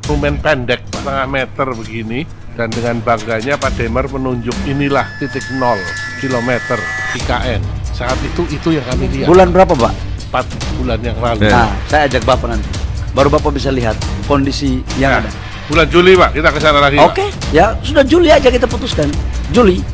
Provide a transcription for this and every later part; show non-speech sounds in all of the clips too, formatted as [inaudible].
Monumen pendek setengah meter begini dan dengan bangganya Pak Demer menunjuk inilah titik nol kilometer IKN. Saat itu itu yang kami lihat. Bulan berapa, Pak? Empat bulan yang lalu. Nah, saya ajak Bapak nanti. Baru Bapak bisa lihat kondisi yang nah, ada. Bulan Juli, Pak. Kita ke sana lagi. Oke. Okay. Ya, sudah Juli aja kita putuskan. Juli.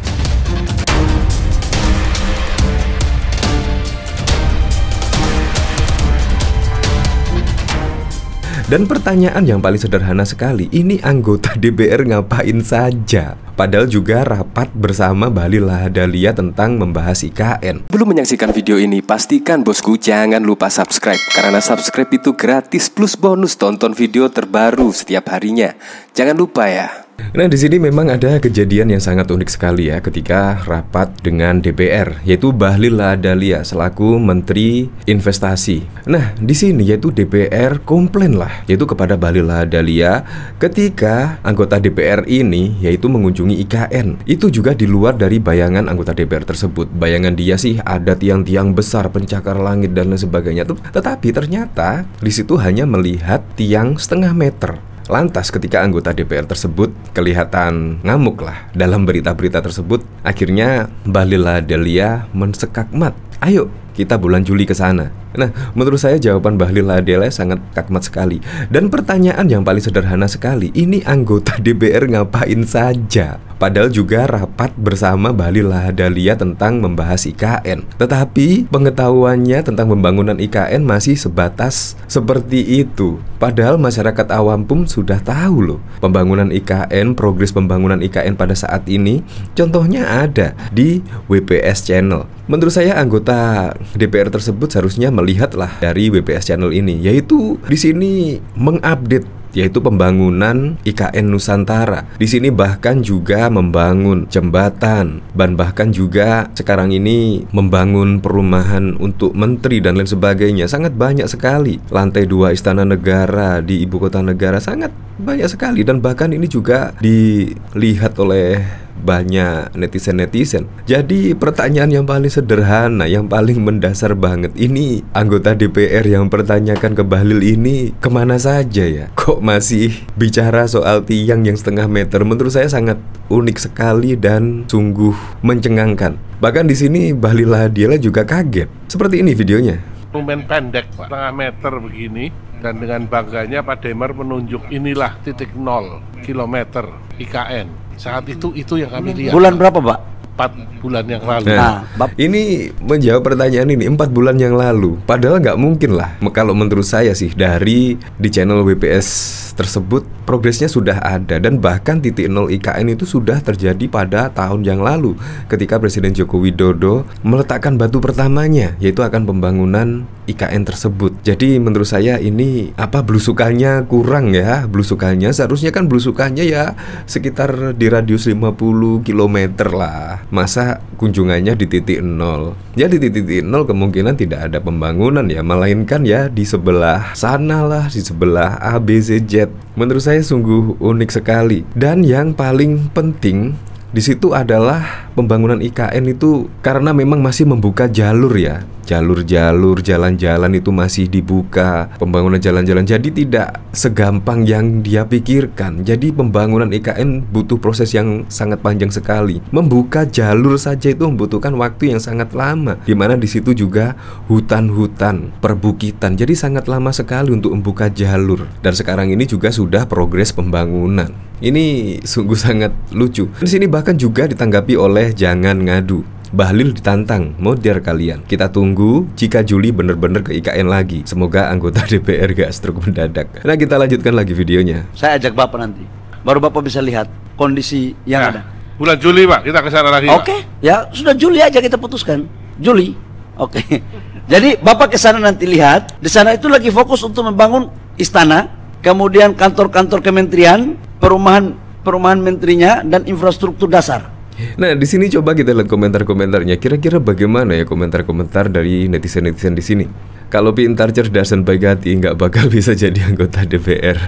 Dan pertanyaan yang paling sederhana sekali, ini anggota [laughs] DPR ngapain saja? Padahal juga rapat bersama Bali Lahadalia tentang membahas IKN. Belum menyaksikan video ini, pastikan bosku jangan lupa subscribe karena subscribe itu gratis plus bonus tonton video terbaru setiap harinya. Jangan lupa ya. Nah, di sini memang ada kejadian yang sangat unik sekali ya ketika rapat dengan DPR, yaitu Bahlil Lahadalia selaku Menteri Investasi. Nah, di sini yaitu DPR komplain lah, yaitu kepada Bahlil Lahadalia ketika anggota DPR ini yaitu mengunjungi IKN. Itu juga di luar dari bayangan anggota DPR tersebut. Bayangan dia sih ada tiang-tiang besar, pencakar langit dan lain sebagainya. Tetapi ternyata di situ hanya melihat tiang setengah meter. Lantas ketika anggota DPR tersebut kelihatan ngamuk lah dalam berita-berita tersebut, akhirnya Balila Delia mensekakmat. Ayo kita bulan Juli ke sana. Nah, menurut saya jawaban Bahlil Adele sangat kagmat sekali. Dan pertanyaan yang paling sederhana sekali, ini anggota [laughs] DPR ngapain saja? Padahal juga rapat bersama Bahlil Lahadalia tentang membahas IKN. Tetapi pengetahuannya tentang pembangunan IKN masih sebatas seperti itu. Padahal masyarakat awam pun sudah tahu loh pembangunan IKN, progres pembangunan IKN pada saat ini. Contohnya ada di WPS Channel. Menurut saya anggota DPR tersebut seharusnya melihatlah dari BPS Channel ini yaitu di sini mengupdate yaitu pembangunan IKN Nusantara. Di sini bahkan juga membangun jembatan, dan bahkan juga sekarang ini membangun perumahan untuk menteri dan lain sebagainya. Sangat banyak sekali. Lantai dua Istana Negara di ibu kota negara sangat banyak sekali dan bahkan ini juga dilihat oleh banyak netizen-netizen. Jadi pertanyaan yang paling sederhana, yang paling mendasar banget ini anggota DPR yang pertanyakan ke Bahlil ini kemana saja ya? Kok masih bicara soal tiang yang setengah meter? Menurut saya sangat unik sekali dan sungguh mencengangkan. Bahkan di sini Bahlil Hadiala juga kaget. Seperti ini videonya. Momen pendek, Pak. Setengah meter begini, dan dengan bangganya Pak Demar menunjuk inilah titik nol kilometer IKN saat itu itu yang kami hmm. lihat. Bulan berapa, Pak? empat bulan yang lalu. Nah, nah ini menjawab pertanyaan ini empat bulan yang lalu. Padahal nggak mungkin lah. Kalau menurut saya sih dari di channel WPS tersebut progresnya sudah ada dan bahkan titik nol IKN itu sudah terjadi pada tahun yang lalu ketika Presiden Joko Widodo meletakkan batu pertamanya yaitu akan pembangunan IKN tersebut. Jadi menurut saya ini apa belusukannya kurang ya belusukannya seharusnya kan belusukannya ya sekitar di radius 50 km lah masa kunjungannya di titik nol. Ya di titik nol kemungkinan tidak ada pembangunan ya, melainkan ya di sebelah sana lah, di sebelah ABCZ. Menurut saya sungguh unik sekali. Dan yang paling penting di situ adalah pembangunan IKN itu karena memang masih membuka jalur ya jalur-jalur jalan-jalan itu masih dibuka pembangunan jalan-jalan jadi tidak segampang yang dia pikirkan jadi pembangunan IKN butuh proses yang sangat panjang sekali membuka jalur saja itu membutuhkan waktu yang sangat lama Di mana di situ juga hutan-hutan perbukitan jadi sangat lama sekali untuk membuka jalur dan sekarang ini juga sudah progres pembangunan ini sungguh sangat lucu. Di sini bahkan juga ditanggapi oleh jangan ngadu. Bahlil ditantang, modern kalian. Kita tunggu jika Juli benar-benar ke IKN lagi. Semoga anggota [laughs] DPR gak stroke mendadak. Nah kita lanjutkan lagi videonya. Saya ajak Bapak nanti. Baru Bapak bisa lihat kondisi yang nah, ada. Bulan Juli Pak, kita ke sana lagi Oke, okay. ya sudah Juli aja kita putuskan. Juli, oke. Okay. [laughs] Jadi Bapak ke sana nanti lihat. Di sana itu lagi fokus untuk membangun istana, kemudian kantor-kantor kementerian, perumahan perumahan menterinya dan infrastruktur dasar. Nah, di sini coba kita lihat komentar-komentarnya. Kira-kira bagaimana ya komentar-komentar dari netizen-netizen di sini? Kalau pintar cerdas dan baik hati nggak bakal [laughs] bisa jadi anggota DPR.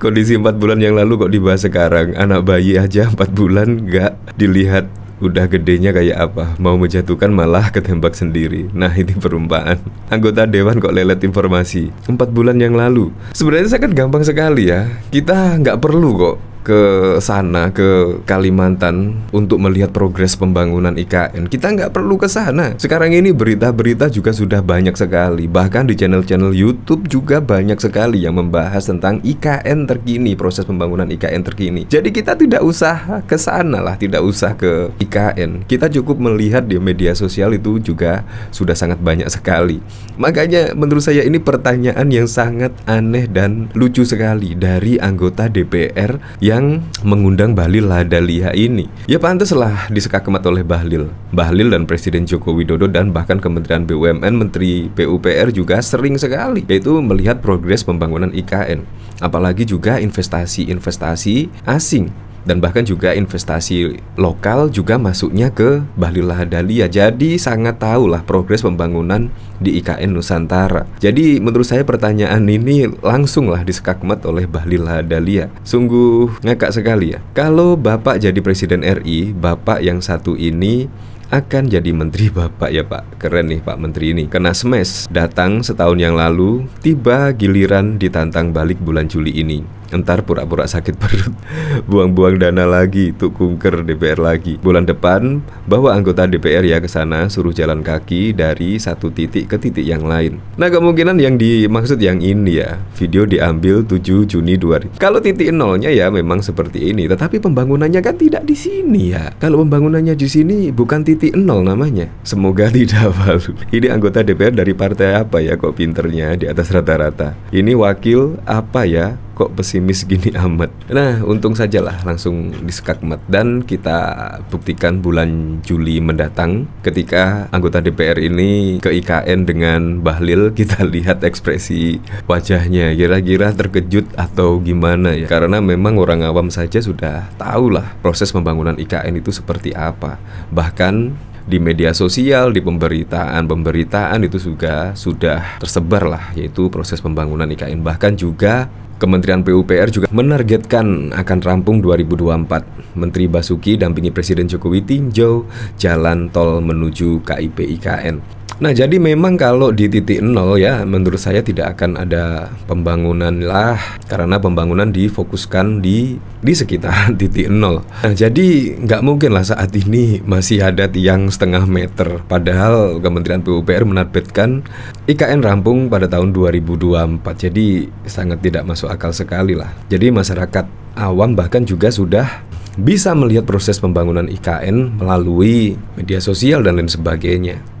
Kondisi 4 bulan yang lalu kok dibahas sekarang. Anak bayi aja 4 bulan nggak dilihat udah gedenya kayak apa mau menjatuhkan malah ketembak sendiri nah ini perumpaan anggota dewan kok lelet informasi empat bulan yang lalu sebenarnya sangat gampang sekali ya kita nggak perlu kok ke sana ke Kalimantan untuk melihat progres pembangunan IKN. Kita nggak perlu ke sana. Sekarang ini berita-berita juga sudah banyak sekali. Bahkan di channel-channel YouTube juga banyak sekali yang membahas tentang IKN terkini, proses pembangunan IKN terkini. Jadi kita tidak usah ke sana lah, tidak usah ke IKN. Kita cukup melihat di media sosial itu juga sudah sangat banyak sekali. Makanya menurut saya ini pertanyaan yang sangat aneh dan lucu sekali dari anggota DPR yang yang mengundang Bahlil Lahadalia ini. Ya pantaslah disekakemat oleh Bahlil. Bahlil dan Presiden Joko Widodo dan bahkan Kementerian BUMN, Menteri PUPR juga sering sekali yaitu melihat progres pembangunan IKN. Apalagi juga investasi-investasi asing dan bahkan juga investasi lokal juga masuknya ke Bahlila Lahadalia. Jadi sangat tahulah progres pembangunan di IKN Nusantara. Jadi menurut saya pertanyaan ini langsunglah disekakmat oleh Bahlila Lahadalia. Sungguh ngakak sekali ya. Kalau Bapak jadi presiden RI, Bapak yang satu ini akan jadi menteri [laughs] bapak ya pak keren nih pak menteri ini kena smash datang setahun yang lalu tiba giliran ditantang balik bulan Juli ini Entar pura-pura sakit perut [laughs] Buang-buang dana lagi Tuk kunker DPR lagi Bulan depan Bawa anggota DPR ya ke sana Suruh jalan kaki Dari satu titik ke titik yang lain Nah kemungkinan yang dimaksud yang ini ya Video diambil 7 Juni 2000 Kalau titik nolnya ya memang seperti ini Tetapi pembangunannya kan tidak di sini ya Kalau pembangunannya di sini Bukan titik nol namanya Semoga [laughs] tidak malu Ini anggota DPR dari partai apa ya Kok pinternya di atas rata-rata Ini wakil apa ya kok pesimis gini [laughs] amat. Nah, untung sajalah langsung disekakmat dan kita buktikan bulan Juli mendatang ketika anggota DPR ini ke IKN dengan Bahlil [laughs] kita lihat ekspresi wajahnya kira-kira terkejut atau gimana ya. Karena memang orang awam saja sudah tahulah proses pembangunan IKN itu seperti apa. Bahkan di media sosial, di pemberitaan-pemberitaan itu juga sudah tersebar lah yaitu proses pembangunan IKN bahkan juga Kementerian PUPR juga menargetkan akan rampung 2024. Menteri Basuki dampingi Presiden Jokowi tinjau jalan tol menuju KIP IKN. Nah, jadi memang kalau di titik nol ya, menurut saya tidak akan ada pembangunan lah, karena pembangunan difokuskan di di sekitar [laughs] titik nol. Nah, jadi nggak mungkin lah saat ini masih ada tiang setengah meter. Padahal Kementerian PUPR menargetkan IKN rampung pada tahun 2024. Jadi sangat tidak masuk akal sekali lah. Jadi masyarakat awam bahkan juga sudah bisa melihat proses pembangunan IKN melalui media sosial dan lain sebagainya.